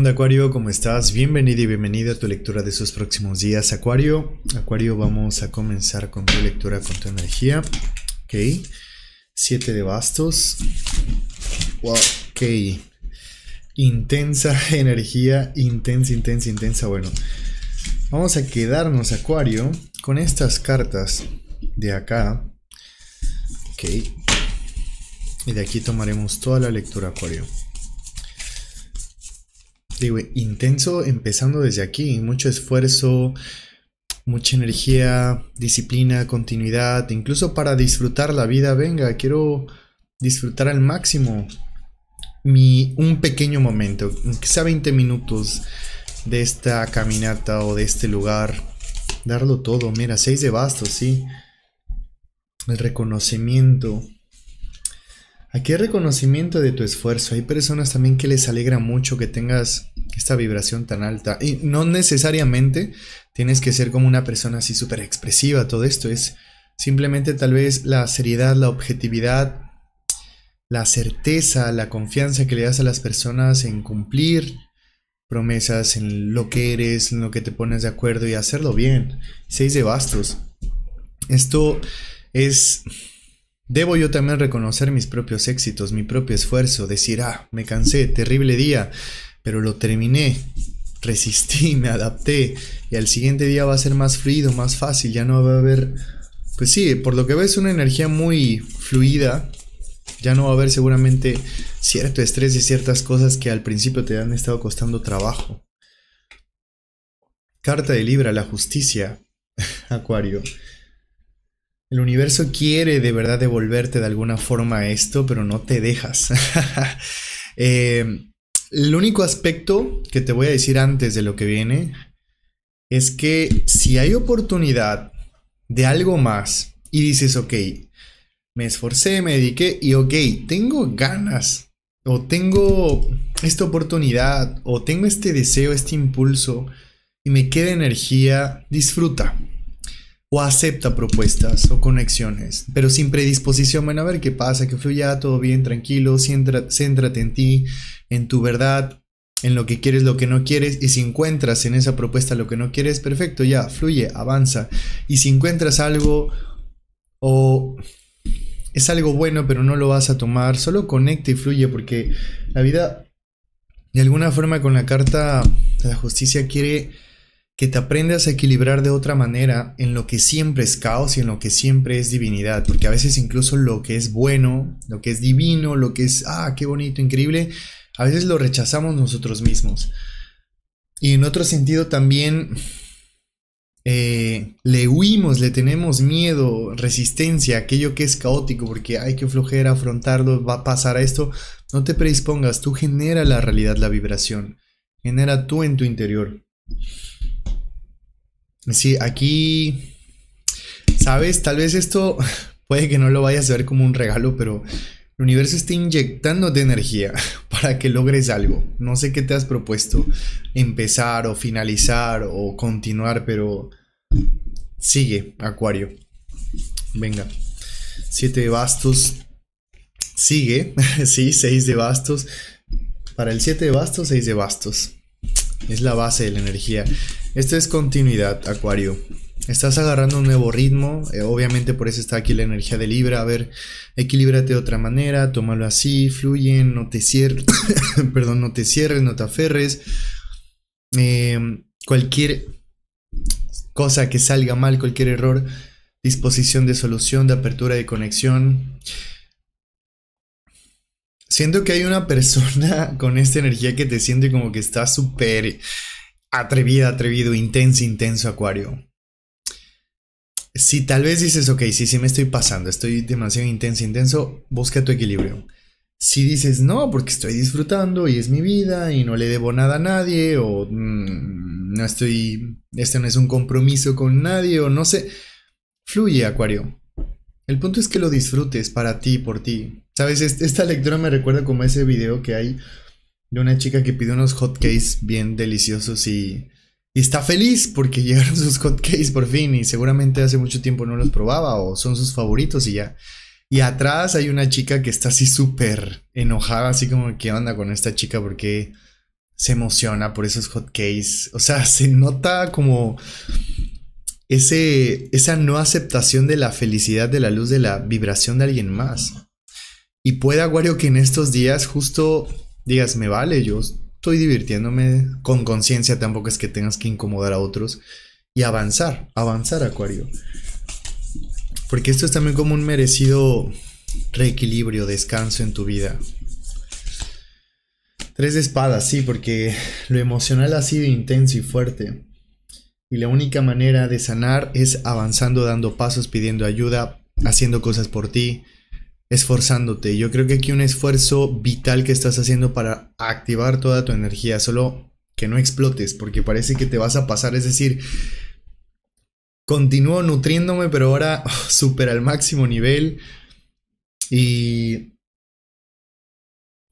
De Acuario? ¿Cómo estás? Bienvenido y bienvenida a tu lectura de sus próximos días Acuario. Acuario, vamos a comenzar con tu lectura, con tu energía. Ok. Siete de bastos. Ok. Intensa energía, intensa, intensa, intensa. Bueno, vamos a quedarnos Acuario con estas cartas de acá. Ok. Y de aquí tomaremos toda la lectura Acuario intenso empezando desde aquí, mucho esfuerzo, mucha energía, disciplina, continuidad, incluso para disfrutar la vida, venga, quiero disfrutar al máximo mi, un pequeño momento, quizá 20 minutos de esta caminata o de este lugar, darlo todo, mira, 6 de bastos, sí, el reconocimiento, Aquí hay reconocimiento de tu esfuerzo. Hay personas también que les alegra mucho que tengas esta vibración tan alta. Y no necesariamente tienes que ser como una persona así súper expresiva. Todo esto es simplemente tal vez la seriedad, la objetividad, la certeza, la confianza que le das a las personas en cumplir promesas, en lo que eres, en lo que te pones de acuerdo y hacerlo bien. Seis de bastos. Esto es Debo yo también reconocer mis propios éxitos, mi propio esfuerzo, decir, ah, me cansé, terrible día, pero lo terminé, resistí, me adapté y al siguiente día va a ser más fluido, más fácil, ya no va a haber, pues sí, por lo que ves una energía muy fluida, ya no va a haber seguramente cierto estrés y ciertas cosas que al principio te han estado costando trabajo. Carta de Libra, la justicia, Acuario. El universo quiere de verdad devolverte de alguna forma esto, pero no te dejas. Eh, el único aspecto que te voy a decir antes de lo que viene es que si hay oportunidad de algo más y dices, ok, me esforcé, me dediqué y ok, tengo ganas o tengo esta oportunidad o tengo este deseo, este impulso y me queda energía, disfruta o acepta propuestas o conexiones, pero sin predisposición, bueno, a ver qué pasa, que fluya todo bien, tranquilo, céntrate en ti, en tu verdad, en lo que quieres, lo que no quieres, y si encuentras en esa propuesta lo que no quieres, perfecto, ya, fluye, avanza, y si encuentras algo o es algo bueno, pero no lo vas a tomar, solo conecta y fluye, porque la vida, de alguna forma, con la carta de la justicia quiere que te aprendas a equilibrar de otra manera en lo que siempre es caos y en lo que siempre es divinidad, porque a veces incluso lo que es bueno, lo que es divino, lo que es, ah, qué bonito, increíble, a veces lo rechazamos nosotros mismos. Y en otro sentido también eh, le huimos, le tenemos miedo, resistencia aquello que es caótico, porque hay que flojera afrontarlo, va a pasar a esto. No te predispongas, tú genera la realidad, la vibración, genera tú en tu interior. Sí, aquí, sabes, tal vez esto puede que no lo vayas a ver como un regalo, pero el universo está inyectándote energía para que logres algo. No sé qué te has propuesto empezar o finalizar o continuar, pero sigue, Acuario. Venga, siete de bastos. Sigue, sí, seis de bastos. Para el siete de bastos, seis de bastos. Es la base de la energía. Esta es continuidad, Acuario. Estás agarrando un nuevo ritmo, eh, obviamente por eso está aquí la energía de Libra. A ver, equilíbrate de otra manera, tómalo así, fluye, no te cierres, perdón, no te cierres, no te aferres. Eh, cualquier cosa que salga mal, cualquier error, disposición de solución, de apertura de conexión. Siento que hay una persona con esta energía que te siente como que está súper atrevida, atrevido, intenso, intenso, Acuario. Si tal vez dices, ok, sí, sí me estoy pasando, estoy demasiado intenso, intenso, busca tu equilibrio. Si dices, no, porque estoy disfrutando y es mi vida y no le debo nada a nadie o mm, no estoy, este no es un compromiso con nadie o no sé, fluye, Acuario. El punto es que lo disfrutes para ti, por ti, ¿Sabes? Esta lectura me recuerda como ese video que hay de una chica que pide unos hotcakes bien deliciosos y, está feliz porque llegaron sus hotcakes por fin y seguramente hace mucho tiempo no los probaba o son sus favoritos y ya. Y atrás hay una chica que está así súper enojada, así como, que anda con esta chica? Porque se emociona por esos hotcakes. O sea, se nota como ese, esa no aceptación de la felicidad de la luz de la vibración de alguien más. Y puede, Acuario, que en estos días justo digas, me vale, yo estoy divirtiéndome con conciencia, tampoco es que tengas que incomodar a otros y avanzar, avanzar, Acuario. Porque esto es también como un merecido reequilibrio, descanso en tu vida. Tres de espadas, sí, porque lo emocional ha sido intenso y fuerte. Y la única manera de sanar es avanzando, dando pasos, pidiendo ayuda, haciendo cosas por ti, esforzándote. Yo creo que aquí un esfuerzo vital que estás haciendo para activar toda tu energía, solo que no explotes, porque parece que te vas a pasar, es decir, continúo nutriéndome, pero ahora supera oh, super al máximo nivel y...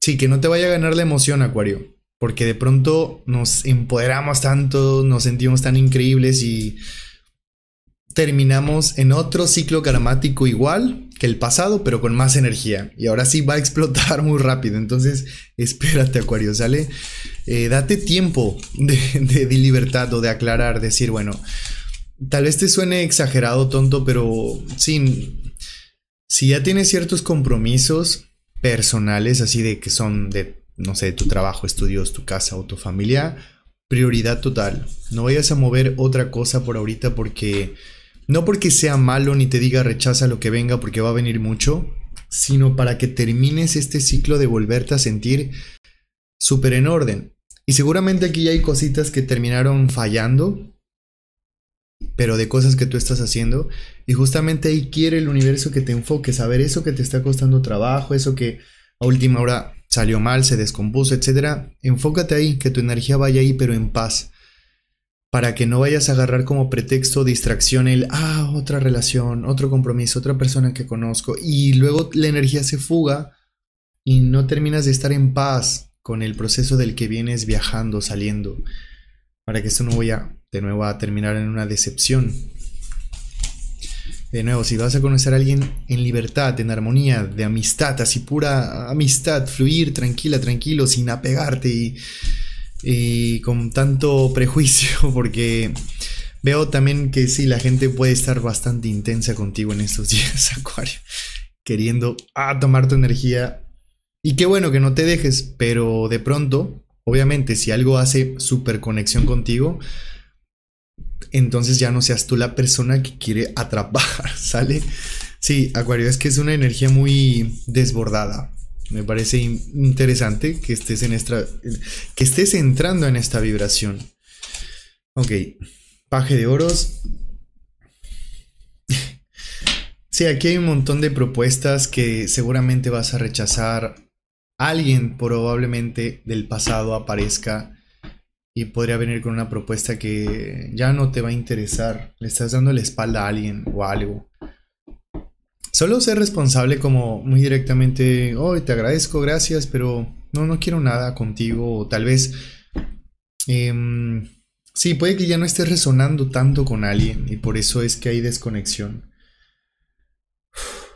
Sí, que no te vaya a ganar la emoción, Acuario, porque de pronto nos empoderamos tanto, nos sentimos tan increíbles y terminamos en otro ciclo gramático igual que el pasado, pero con más energía. Y ahora sí va a explotar muy rápido. Entonces, espérate, Acuario, ¿sale? Eh, date tiempo de, de, libertad o de aclarar, decir, bueno, tal vez te suene exagerado, tonto, pero sí, si ya tienes ciertos compromisos personales, así de que son de, no sé, de tu trabajo, estudios, tu casa o tu familia, prioridad total. No vayas a mover otra cosa por ahorita porque no porque sea malo ni te diga rechaza lo que venga porque va a venir mucho, sino para que termines este ciclo de volverte a sentir súper en orden. Y seguramente aquí hay cositas que terminaron fallando, pero de cosas que tú estás haciendo. Y justamente ahí quiere el universo que te enfoques a ver eso que te está costando trabajo, eso que a última hora salió mal, se descompuso, etc. Enfócate ahí, que tu energía vaya ahí, pero en paz para que no vayas a agarrar como pretexto distracción el, ah, otra relación, otro compromiso, otra persona que conozco, y luego la energía se fuga y no terminas de estar en paz con el proceso del que vienes viajando, saliendo, para que esto no vaya de nuevo a terminar en una decepción. De nuevo, si vas a conocer a alguien en libertad, en armonía, de amistad, así pura amistad, fluir tranquila, tranquilo, sin apegarte y y con tanto prejuicio porque veo también que sí, la gente puede estar bastante intensa contigo en estos días, Acuario, queriendo ah, tomar tu energía. Y qué bueno que no te dejes, pero de pronto, obviamente, si algo hace super conexión contigo, entonces ya no seas tú la persona que quiere atrapar, ¿sale? Sí, Acuario, es que es una energía muy desbordada. Me parece interesante que estés, en esta, que estés entrando en esta vibración. Ok, paje de oros. Sí, aquí hay un montón de propuestas que seguramente vas a rechazar. Alguien probablemente del pasado aparezca y podría venir con una propuesta que ya no te va a interesar. Le estás dando la espalda a alguien o algo. Solo ser responsable como muy directamente, hoy te agradezco, gracias, pero no, no quiero nada contigo, o tal vez... Em, sí, puede que ya no estés resonando tanto con alguien y por eso es que hay desconexión.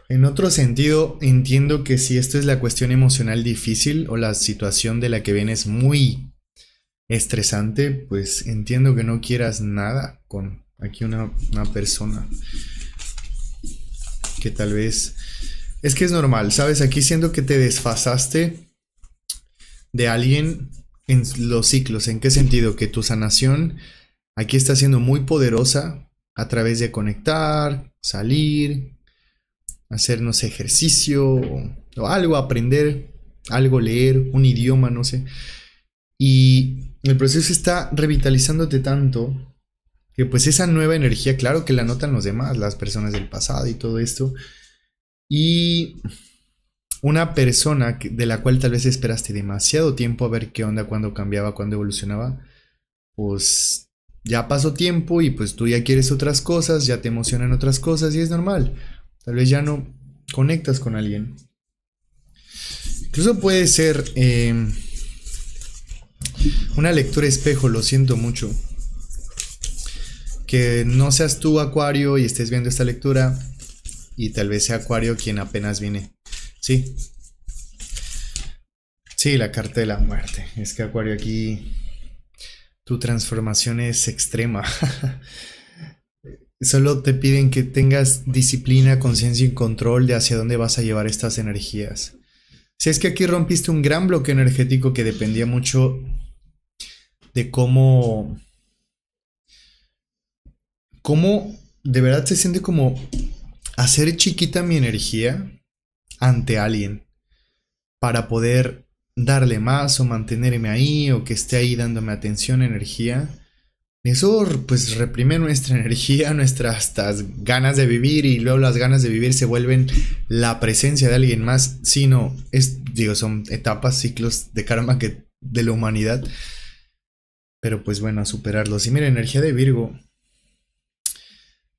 En otro sentido, entiendo que si esta es la cuestión emocional difícil o la situación de la que es muy estresante, pues entiendo que no quieras nada con aquí una, una persona que tal vez... Es que es normal, ¿sabes? Aquí siento que te desfasaste de alguien en los ciclos. ¿En qué sentido? Que tu sanación aquí está siendo muy poderosa a través de conectar, salir, hacernos ejercicio o algo, aprender algo, leer un idioma, no sé. Y el proceso está revitalizándote tanto que pues esa nueva energía, claro que la notan los demás, las personas del pasado y todo esto. Y una persona de la cual tal vez esperaste demasiado tiempo a ver qué onda cuando cambiaba, cuando evolucionaba, pues ya pasó tiempo y pues tú ya quieres otras cosas, ya te emocionan otras cosas y es normal. Tal vez ya no conectas con alguien. Incluso puede ser eh, una lectura espejo, lo siento mucho que no seas tú Acuario y estés viendo esta lectura y tal vez sea Acuario quien apenas viene. Sí. Sí, la carta de la muerte. Es que Acuario aquí tu transformación es extrema. Solo te piden que tengas disciplina, conciencia y control de hacia dónde vas a llevar estas energías. Si es que aquí rompiste un gran bloque energético que dependía mucho de cómo cómo de verdad se siente como hacer chiquita mi energía ante alguien para poder darle más o mantenerme ahí o que esté ahí dándome atención, energía. Eso pues reprime nuestra energía, nuestras ganas de vivir y luego las ganas de vivir se vuelven la presencia de alguien más, sino es digo son etapas, ciclos de karma que de la humanidad. Pero pues bueno, superarlos. Y mira, energía de Virgo,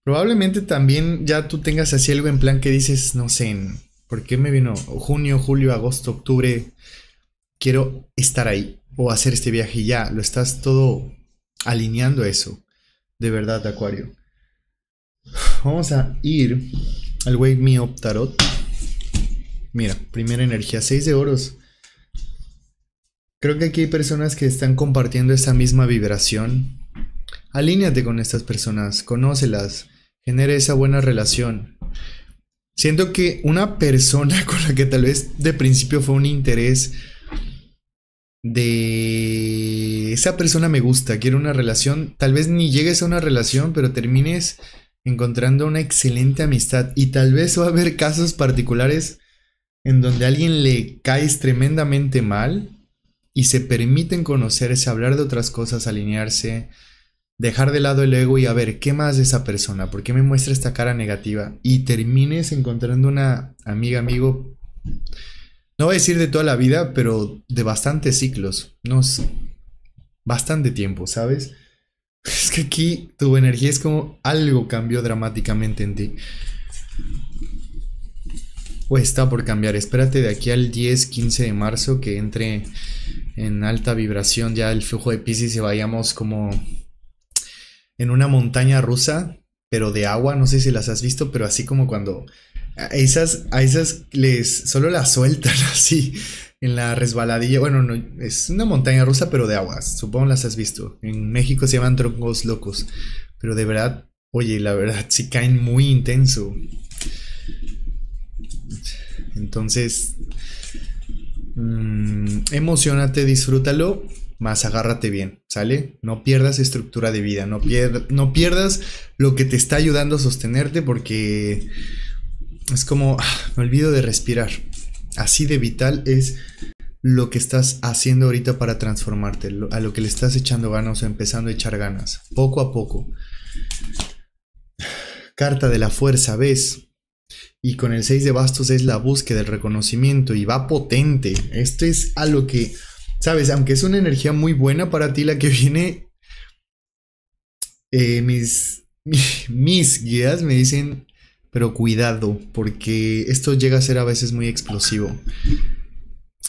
Probablemente también ya tú tengas así algo en plan que dices, no sé, ¿por qué me vino junio, julio, agosto, octubre? Quiero estar ahí o hacer este viaje ya, lo estás todo alineando a eso. De verdad, Acuario. Vamos a ir al Wake Me Up Tarot. Mira, primera energía, 6 de oros. Creo que aquí hay personas que están compartiendo esa misma vibración. Alíñate con estas personas, conócelas, genera esa buena relación. Siento que una persona con la que tal vez de principio fue un interés de esa persona me gusta, quiero una relación, tal vez ni llegues a una relación, pero termines encontrando una excelente amistad y tal vez va a haber casos particulares en donde a alguien le caes tremendamente mal y se permiten conocerse, hablar de otras cosas, alinearse, dejar de lado el ego y a ver, ¿qué más de esa persona? ¿Por qué me muestra esta cara negativa? Y termines encontrando una amiga, amigo, no voy a decir de toda la vida, pero de bastantes ciclos, no bastante tiempo, ¿sabes? Es que aquí tu energía es como algo cambió dramáticamente en ti. O está por cambiar. Espérate de aquí al 10, 15 de marzo que entre en alta vibración ya el flujo de Pisces y vayamos como en una montaña rusa, pero de agua, no sé si las has visto, pero así como cuando a esas, a esas les solo las sueltan así en la resbaladilla. Bueno, no, es una montaña rusa, pero de aguas. Supongo las has visto. En México se llaman troncos locos. Pero de verdad, oye, la verdad, sí caen muy intenso. Entonces, mm, emocionate, disfrútalo más agárrate bien, ¿sale? No pierdas estructura de vida, no, no pierdas lo que te está ayudando a sostenerte porque es como, ah, me olvido de respirar. Así de vital es lo que estás haciendo ahorita para transformarte, a lo que le estás echando ganas o empezando a echar ganas, poco a poco. Carta de la fuerza, ¿ves? Y con el 6 de bastos es la búsqueda del reconocimiento y va potente. Esto es a lo que Sabes, aunque es una energía muy buena para ti la que viene, eh, mis, mis, guías me dicen, pero cuidado, porque esto llega a ser a veces muy explosivo.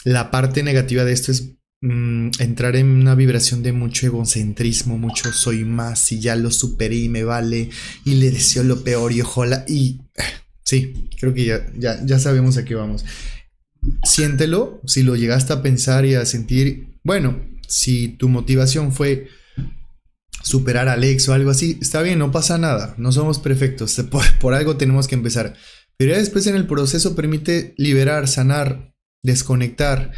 La parte negativa de esto es mm, entrar en una vibración de mucho egocentrismo, mucho soy más y ya lo superé y me vale y le deseo lo peor y ojalá y sí, creo que ya, ya sabemos a qué vamos siéntelo, si lo llegaste a pensar y a sentir, bueno, si tu motivación fue superar a Alex o algo así, está bien, no pasa nada, no somos perfectos, por, algo tenemos que empezar. Pero ya después en el proceso permite liberar, sanar, desconectar,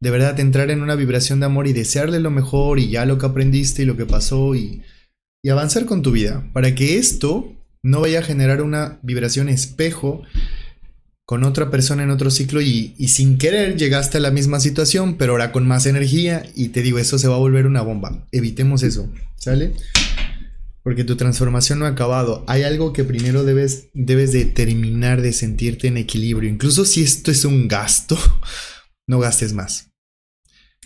de verdad entrar en una vibración de amor y desearle lo mejor y ya lo que aprendiste y lo que pasó y avanzar con tu vida, para que esto no vaya a generar una vibración espejo con otra persona en otro ciclo y, sin querer llegaste a la misma situación, pero ahora con más energía y te digo, eso se va a volver una bomba. Evitemos eso, ¿sale? Porque tu transformación no ha acabado. Hay algo que primero debes, debes de de sentirte en equilibrio. Incluso si esto es un gasto, no gastes más.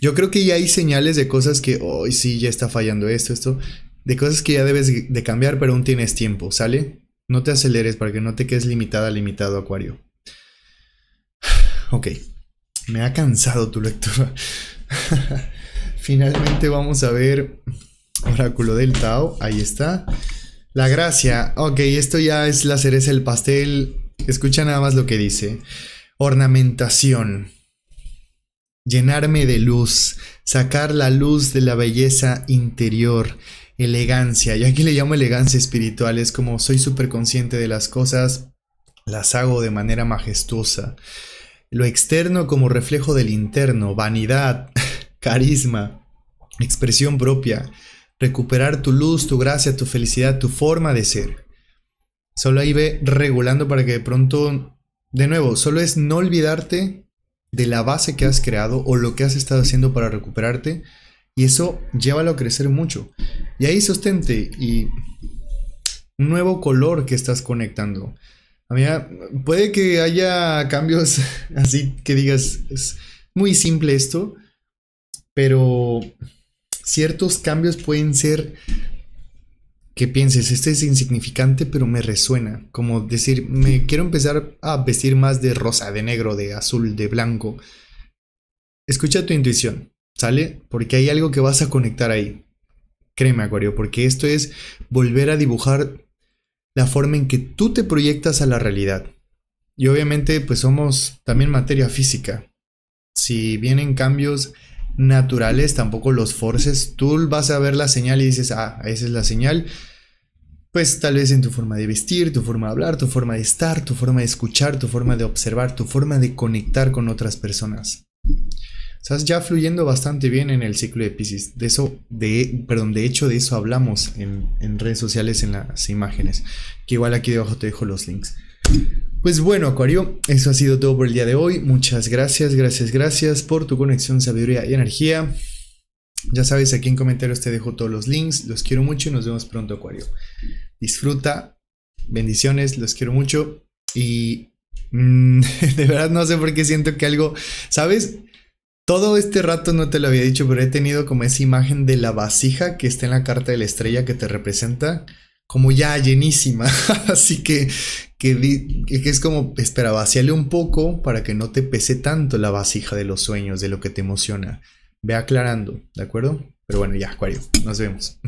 Yo creo que ya hay señales de cosas que, hoy sí, ya está fallando esto, esto, de cosas que ya debes de cambiar, pero aún tienes tiempo, ¿sale? No te aceleres para que no te quedes limitada, limitado, Acuario. Ok, me ha cansado tu lectura. Finalmente vamos a ver Oráculo del Tao, ahí está. La gracia, ok, esto ya es la cereza del pastel. Escucha nada más lo que dice. Ornamentación. Llenarme de luz, sacar la luz de la belleza interior, elegancia. Yo aquí le llamo elegancia espiritual, es como soy súper consciente de las cosas, las hago de manera majestuosa. Lo externo como reflejo del interno, vanidad, carisma, expresión propia, recuperar tu luz, tu gracia, tu felicidad, tu forma de ser. Solo ahí ve regulando para que de pronto, de nuevo, solo es no olvidarte de la base que has creado o lo que has estado haciendo para recuperarte y eso llévalo a crecer mucho. Y ahí sostente y un nuevo color que estás conectando. Amiga, puede que haya cambios así que digas, es muy simple esto, pero ciertos cambios pueden ser que pienses, este es insignificante, pero me resuena. Como decir, me quiero empezar a vestir más de rosa, de negro, de azul, de blanco. Escucha tu intuición, ¿sale? Porque hay algo que vas a conectar ahí. Créeme, Acuario, porque esto es volver a dibujar la forma en que tú te proyectas a la realidad. Y obviamente pues somos también materia física. Si vienen cambios naturales, tampoco los forces, tú vas a ver la señal y dices, ah, esa es la señal. Pues tal vez en tu forma de vestir, tu forma de hablar, tu forma de estar, tu forma de escuchar, tu forma de observar, tu forma de conectar con otras personas. Estás ya fluyendo bastante bien en el ciclo de Pisces. De eso, de, perdón, de hecho de eso hablamos en, redes sociales, en las imágenes. Que igual aquí debajo te dejo los links. Pues bueno, Acuario, eso ha sido todo por el día de hoy. Muchas gracias, gracias, gracias por tu conexión, sabiduría y energía. Ya sabes, aquí en comentarios te dejo todos los links. Los quiero mucho y nos vemos pronto, Acuario. Disfruta, bendiciones, los quiero mucho. Y mm, de verdad no sé por qué siento que algo, ¿sabes? Todo este rato no te lo había dicho, pero he tenido como esa imagen de la vasija que está en la carta de la estrella que te representa como ya llenísima. Así que, que, es como, espera, vaciale un poco para que no te pese tanto la vasija de los sueños, de lo que te emociona. Ve aclarando, ¿de acuerdo? Pero bueno, ya, Acuario, nos vemos.